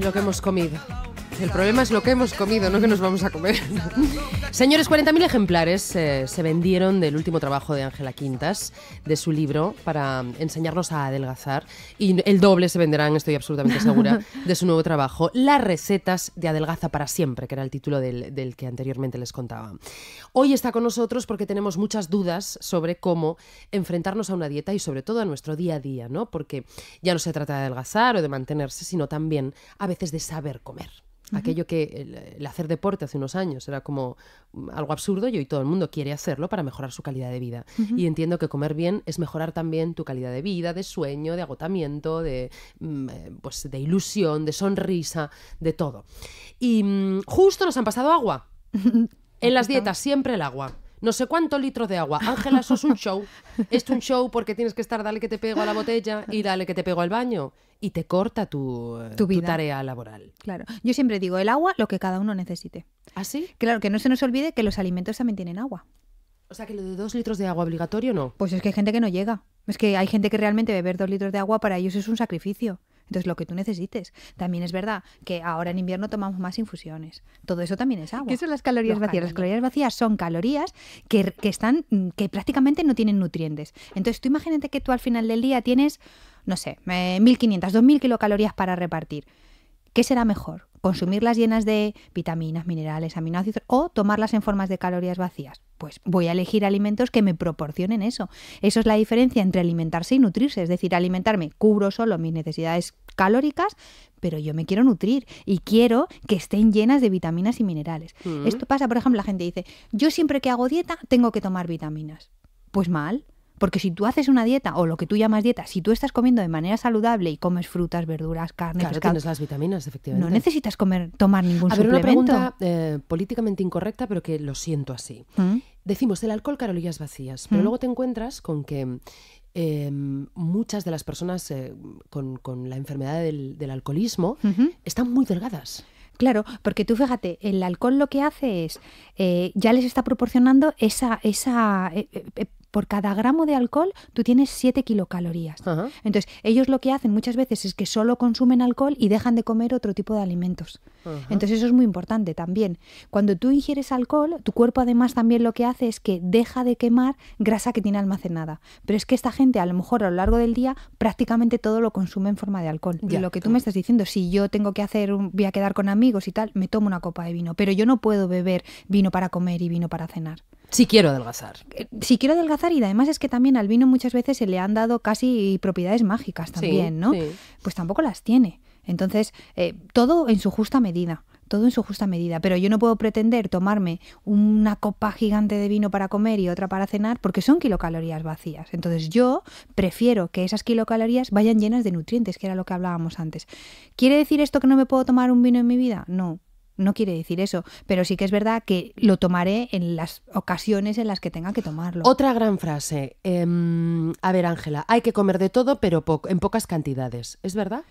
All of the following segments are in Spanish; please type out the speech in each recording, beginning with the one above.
lo que hemos comido. El problema es lo que hemos comido, no que nos vamos a comer. Señores, 40.000 ejemplares eh, se vendieron del último trabajo de Ángela Quintas, de su libro, para mm, enseñarnos a adelgazar. Y el doble se venderán, estoy absolutamente segura, de su nuevo trabajo, Las recetas de adelgaza para siempre, que era el título del, del que anteriormente les contaba. Hoy está con nosotros porque tenemos muchas dudas sobre cómo enfrentarnos a una dieta y sobre todo a nuestro día a día, ¿no? Porque ya no se trata de adelgazar o de mantenerse, sino también a veces de saber comer. Aquello que el, hacer deporte hace unos años era como mm, algo absurdo y hoy todo el mundo quiere hacerlo para mejorar su calidad de vida. Y entiendo que comer bien es mejorar también tu calidad de vida, de sueño, de agotamiento, de, mm, eh, pues, de ilusión, de sonrisa, de todo. Y mm, justo nos han pasado agua. en las dietas siempre el agua no sé cuántos litros de agua. Ángela, eso es un show. es un show porque tienes que estar, dale que te pego a la botella y dale que te pego al baño. Y te corta tu, tarea laboral. Claro. Yo siempre digo, el agua, lo que cada uno necesite. ¿Así? ¿Ah, sí? claro, que no se nos olvide que los alimentos también tienen agua. O sea, que lo de dos litros de agua obligatorio no. Pues es que hay gente que no llega. Es que hay gente que realmente beber dos litros de agua para ellos es un sacrificio. Entonces, lo que tú necesites. También es verdad que ahora en invierno tomamos más infusiones. Todo eso también es agua. ¿Qué son las calorías vacías? Las calorías vacías son calorías que, están, que prácticamente no tienen nutrientes. Entonces, tú imagínate que tú al final del día tienes, no sé, 1.500, eh, 2.000 kilocalorías para repartir. ¿Qué será mejor? ¿Consumirlas llenas de vitaminas, minerales, aminoácidos o tomarlas en formas de calorías vacías? Pues voy a elegir alimentos que me proporcionen eso. Eso es la diferencia entre alimentarse y nutrirse. Es decir, alimentarme cubro solo mis necesidades calóricas, pero yo me quiero nutrir y quiero que estén llenas de vitaminas y minerales. Mm. Esto pasa, por ejemplo, la gente dice, yo siempre que hago dieta tengo que tomar vitaminas. Pues mal. Porque si tú haces una dieta o lo que tú llamas dieta, si tú estás comiendo de manera saludable y comes frutas, verduras, carne, claro, tienes las vitaminas, efectivamente. No necesitas comer, tomar ningún A ver, una pregunta eh, políticamente incorrecta, pero que lo siento así. ¿Mm? Decimos el alcohol carolillas vacías, pero ¿Mm? luego te encuentras con que em, muchas de las personas eh, con, la enfermedad del, alcoholismo están muy delgadas. Claro, porque tú fíjate, el alcohol lo que hace es, eh, ya les está proporcionando esa, esa por cada gramo de alcohol tú tienes 7 kilocalorías. Entonces, ellos lo que hacen muchas veces es que solo consumen alcohol y dejan de comer otro tipo de alimentos. Entonces, eso es muy importante también. Cuando tú ingieres alcohol, tu cuerpo además también lo que hace es que deja de quemar grasa que tiene almacenada. Pero es que esta gente, a lo mejor a lo largo del día, prácticamente todo lo consume en forma de alcohol. lo que tú me estás diciendo, si yo tengo que hacer, un, voy a quedar con amigos y tal, me tomo una copa de vino, pero yo no puedo beber vino para comer y vino para cenar. Si quiero adelgazar. Eh, si quiero adelgazar y además es que también al vino muchas veces se le han dado casi propiedades mágicas también, ¿no? Pues tampoco las tiene. Entonces, eh, todo en su justa medida todo en su justa medida. Pero yo no puedo pretender tomarme una copa gigante de vino para comer y otra para cenar porque son kilocalorías vacías. Entonces yo prefiero que esas kilocalorías vayan llenas de nutrientes, que era lo que hablábamos antes. ¿Quiere decir esto que no me puedo tomar un vino en mi vida? No, no quiere decir eso, pero sí que es verdad que lo tomaré en las ocasiones en las que tenga que tomarlo. Otra gran frase. Em, a ver, Ángela, hay que comer de todo, pero en pocas cantidades. ¿Es verdad?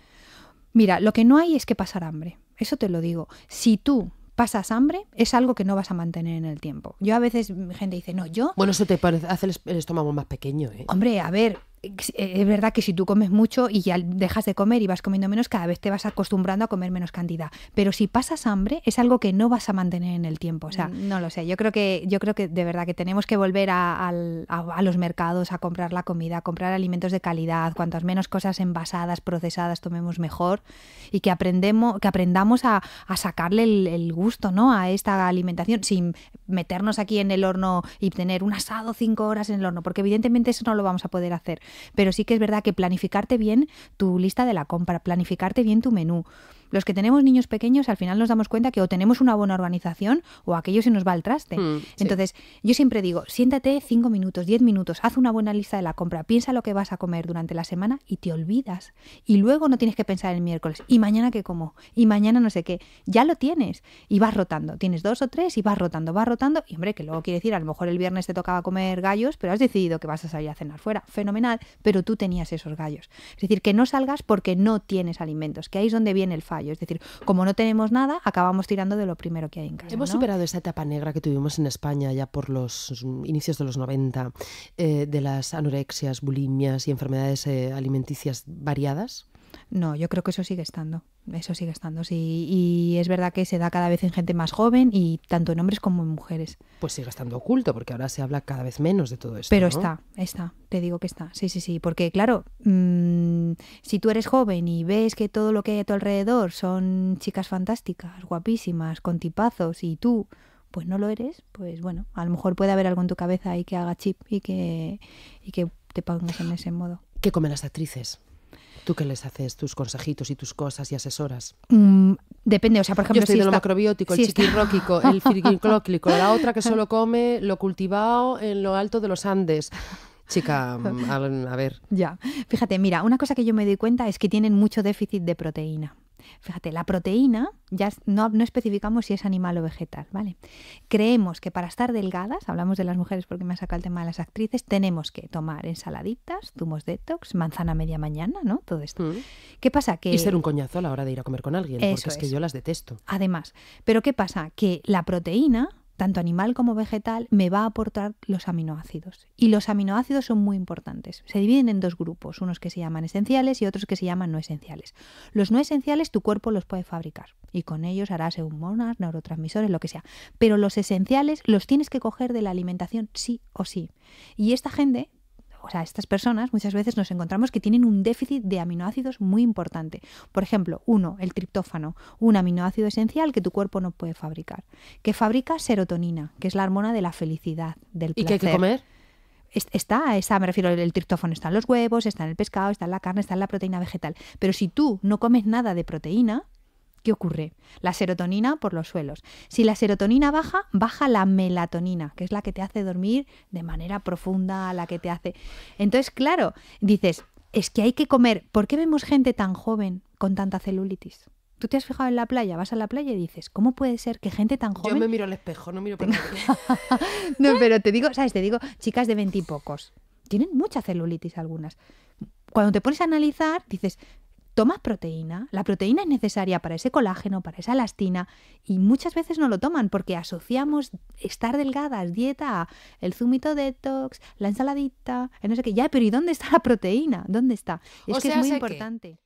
Mira, lo que no hay es que pasar hambre. Eso te lo digo. Si tú pasas hambre, es algo que no vas a mantener en el tiempo. Yo a veces mi gente dice, no, yo... Bueno, eso te hace el estómago más pequeño, ¿eh? Hombre, a ver, eh, es verdad que si tú comes mucho y ya dejas de comer y vas comiendo menos, cada vez te vas acostumbrando a comer menos cantidad. Pero si pasas hambre, es algo que no vas a mantener en el tiempo. O sea, mm, no lo sé. Yo creo que, yo creo que de verdad que tenemos que volver a, los mercados, a comprar la comida, a comprar alimentos de calidad. Cuantas menos cosas envasadas, procesadas tomemos mejor y que, aprendemos, que aprendamos a, sacarle el, el, gusto ¿no? a esta alimentación sin meternos aquí en el horno y tener un asado cinco horas en el horno, porque evidentemente eso no lo vamos a poder hacer pero sí que es verdad que planificarte bien tu lista de la compra, planificarte bien tu menú, los que tenemos niños pequeños al final nos damos cuenta que o tenemos una buena organización o aquello se nos va al traste. Mm, Entonces, yo siempre digo, siéntate cinco minutos, 10 minutos, haz una buena lista de la compra, piensa lo que vas a comer durante la semana y te olvidas. Y luego no tienes que pensar el miércoles, y mañana qué como, y mañana no sé qué. Ya lo tienes y vas rotando. Tienes dos o tres y vas rotando, vas rotando. Y hombre, que luego quiere decir, a lo mejor el viernes te tocaba comer gallos, pero has decidido que vas a salir a cenar fuera. Fenomenal, pero tú tenías esos gallos. Es decir, que no salgas porque no tienes alimentos, que ahí es donde viene el fallo. Es decir, como no tenemos nada, acabamos tirando de lo primero que hay en casa. Hemos superado esa etapa negra que tuvimos en España ya por los mm, inicios de los 90, eh, de las anorexias, bulimias y enfermedades eh, alimenticias variadas. No, yo creo que eso sigue estando eso sigue estando, sí. Y es verdad que se da cada vez en gente más joven y tanto en hombres como en mujeres. Pues sigue estando oculto, porque ahora se habla cada vez menos de todo esto. Pero está, está, te digo que está, sí, sí, sí. Porque claro, mm, si tú eres joven y ves que todo lo que hay a tu alrededor son chicas fantásticas, guapísimas, con tipazos, y tú pues no lo eres, pues bueno, a lo mejor puede haber algo en tu cabeza y que haga chip y que, y que te pongas en ese modo. ¿Qué comen las actrices? ¿Tú qué les haces tus consejitos y tus cosas y asesoras? Mm, depende, o sea, por ejemplo, Yo estoy de lo macrobiótico, el chiquirróquico, el firquiclóclico, la otra que solo come lo cultivado en lo alto de los Andes. Chica, mm, a ver. Ya. Fíjate, mira, una cosa que yo me doy cuenta es que tienen mucho déficit de proteína. Fíjate, la proteína, ya no, especificamos si es animal o vegetal, ¿vale? Creemos que para estar delgadas, hablamos de las mujeres porque me ha sacado el tema de las actrices, tenemos que tomar ensaladitas, zumos detox, manzana media mañana, ¿no? Todo esto. Mm. ¿Qué pasa? Que... Y ser un coñazo a la hora de ir a comer con alguien, porque es que yo las detesto. Además, pero ¿qué pasa? Que la proteína tanto animal como vegetal, me va a aportar los aminoácidos. Y los aminoácidos son muy importantes. Se dividen en dos grupos, unos que se llaman esenciales y otros que se llaman no esenciales. Los no esenciales tu cuerpo los puede fabricar y con ellos harás hormonas, neurotransmisores, lo que sea. Pero los esenciales los tienes que coger de la alimentación sí o sí. Y esta gente o sea, estas personas muchas veces nos encontramos que tienen un déficit de aminoácidos muy importante. Por ejemplo, uno, el triptófano, un aminoácido esencial que tu cuerpo no puede fabricar, que fabrica serotonina, que es la hormona de la felicidad, del placer. ¿Y qué hay que comer? está, está, me refiero, el triptófano está en los huevos, está en el pescado, está en la carne, está en la proteína vegetal. Pero si tú no comes nada de proteína, ¿Qué ocurre? La serotonina por los suelos. Si la serotonina baja, baja la melatonina, que es la que te hace dormir de manera profunda, la que te hace... Entonces, claro, dices, es que hay que comer. ¿Por qué vemos gente tan joven con tanta celulitis? Tú te has fijado en la playa, vas a la playa y dices, ¿cómo puede ser que gente tan joven... Yo me miro al espejo, no miro para No, pero te digo, ¿sabes? Te digo, chicas de veintipocos, tienen mucha celulitis algunas. Cuando te pones a analizar, dices, tomas proteína, la proteína es necesaria para ese colágeno, para esa elastina, y muchas veces no lo toman porque asociamos estar delgadas, dieta, el zumito detox, la ensaladita, no sé qué, ya, pero ¿y dónde está la proteína? ¿Dónde está? Es que es muy importante.